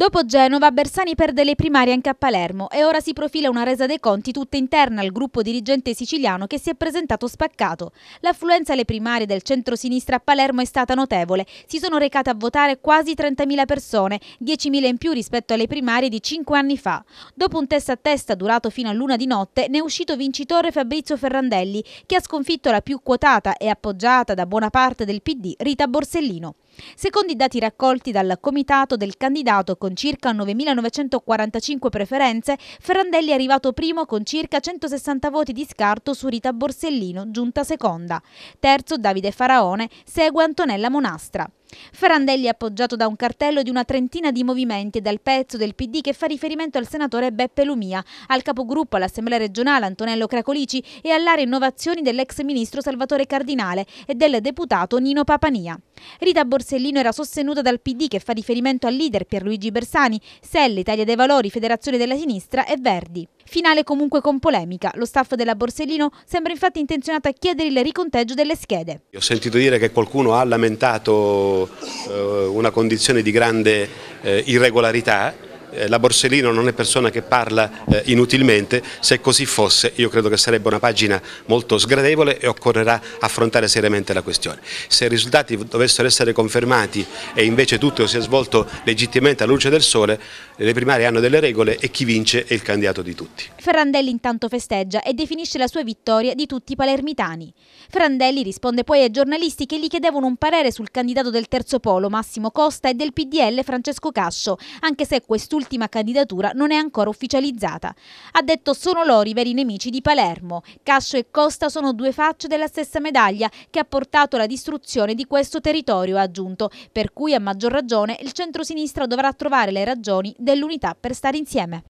Dopo Genova, Bersani perde le primarie anche a Palermo e ora si profila una resa dei conti tutta interna al gruppo dirigente siciliano che si è presentato spaccato. L'affluenza alle primarie del centro-sinistra a Palermo è stata notevole. Si sono recate a votare quasi 30.000 persone, 10.000 in più rispetto alle primarie di 5 anni fa. Dopo un test a testa durato fino a luna di notte, ne è uscito vincitore Fabrizio Ferrandelli, che ha sconfitto la più quotata e appoggiata da buona parte del PD Rita Borsellino. Secondo i dati raccolti dal comitato del candidato con con circa 9.945 preferenze, Ferrandelli è arrivato primo con circa 160 voti di scarto su Rita Borsellino, giunta seconda. Terzo Davide Faraone, segue Antonella Monastra. Ferrandelli è appoggiato da un cartello di una trentina di movimenti e dal pezzo del PD che fa riferimento al senatore Beppe Lumia, al capogruppo all'Assemblea regionale Antonello Cracolici e all'area innovazioni dell'ex ministro Salvatore Cardinale e del deputato Nino Papania. Rita Borsellino era sostenuta dal PD che fa riferimento al leader Pierluigi Berlusconi Bersani, Selle, Italia dei Valori, Federazione della Sinistra e Verdi. Finale comunque con polemica. Lo staff della Borsellino sembra infatti intenzionato a chiedere il riconteggio delle schede. Ho sentito dire che qualcuno ha lamentato eh, una condizione di grande eh, irregolarità eh, la Borsellino non è persona che parla eh, inutilmente, se così fosse io credo che sarebbe una pagina molto sgradevole e occorrerà affrontare seriamente la questione. Se i risultati dovessero essere confermati e invece tutto si è svolto legittimamente alla luce del sole, le primarie hanno delle regole e chi vince è il candidato di tutti. Ferrandelli intanto festeggia e definisce la sua vittoria di tutti i palermitani. Ferrandelli risponde poi ai giornalisti che gli chiedevano un parere sul candidato del terzo polo Massimo Costa e del PDL Francesco Cascio, anche se quest'ultimo l'ultima candidatura non è ancora ufficializzata. Ha detto sono loro i veri nemici di Palermo. Cascio e Costa sono due facce della stessa medaglia che ha portato alla distruzione di questo territorio, ha aggiunto, per cui a maggior ragione il centro centrosinistra dovrà trovare le ragioni dell'unità per stare insieme.